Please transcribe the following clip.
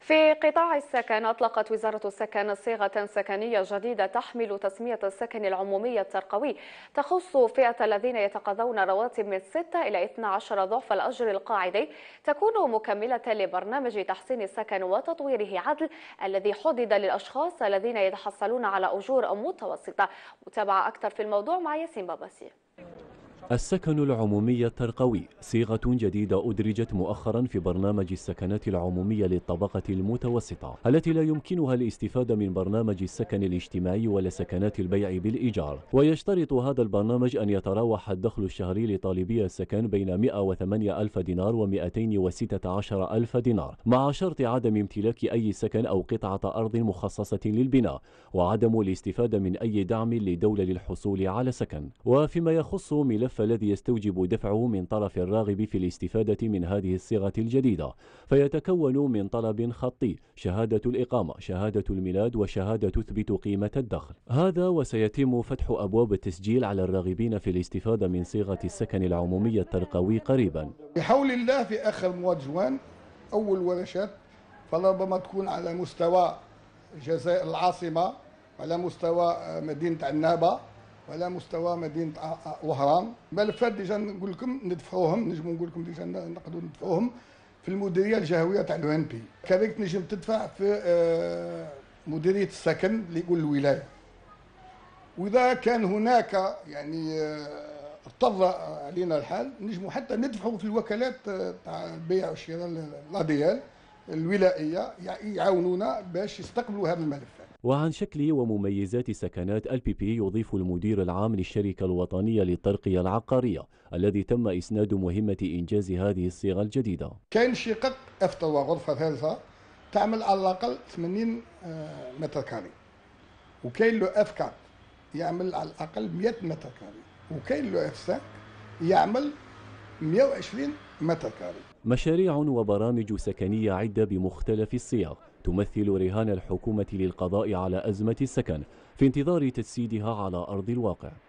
في قطاع السكن أطلقت وزارة السكن صيغة سكنية جديدة تحمل تسمية السكن العمومي الترقوي تخص فئة الذين يتقاضون رواتب من 6 إلى 12 ضعف الأجر القاعدي تكون مكملة لبرنامج تحسين السكن وتطويره عدل الذي حدد للأشخاص الذين يتحصلون على أجور متوسطة متابعة أكثر في الموضوع مع ياسين باباسي السكن العمومي الترقوي صيغة جديدة أدرجت مؤخرا في برنامج السكنات العمومية للطبقة المتوسطة التي لا يمكنها الاستفادة من برنامج السكن الاجتماعي ولا سكنات البيع بالإيجار ويشترط هذا البرنامج أن يتراوح الدخل الشهري لطالبي السكن بين 108 ألف دينار و 216 ألف دينار مع شرط عدم امتلاك أي سكن أو قطعة أرض مخصصة للبناء وعدم الاستفادة من أي دعم لدولة للحصول على سكن وفيما يخص ملف الذي يستوجب دفعه من طرف الراغب في الاستفادة من هذه الصيغة الجديدة فيتكون من طلب خطي شهادة الإقامة شهادة الميلاد وشهادة تثبت قيمة الدخل هذا وسيتم فتح أبواب التسجيل على الراغبين في الاستفادة من صيغة السكن العمومي الترقوي قريبا بحول الله في آخر مواجهان أول ورشات فلربما تكون على مستوى جزائر العاصمة على مستوى مدينة عنابة وعلى مستوى مدينه وهران ملفات ديجا نقول لكم ندفعوهم نجم نقول لكم ديجا نقدروا ندفعوهم في المديريه الجهويه تاع الو ان بي كذلك تنجم تدفع في آه، مديريه السكن اللي يقول الولايه واذا كان هناك يعني اضطر آه، علينا الحال نجمو حتى ندفعوا في الوكالات آه، تاع البيع والشراء الاديال الولائيه يعاونونا باش يستقبلوا هذا الملفات وعن شكل ومميزات سكنات البي بي يضيف المدير العام للشركة الوطنية للترقية العقارية الذي تم إسناد مهمة إنجاز هذه الصيغة الجديدة كاين شقق قط أفتر وغرفة ثالثة تعمل على الأقل 80 آه، متر كاري وكاين له اف يعمل على الأقل 100 متر كاري وكاين له اف 5 يعمل 120 متى كان مشاريع وبرامج سكنية عدة بمختلف الصيغ تمثل رهان الحكومة للقضاء على أزمة السكن في انتظار تجسيدها على أرض الواقع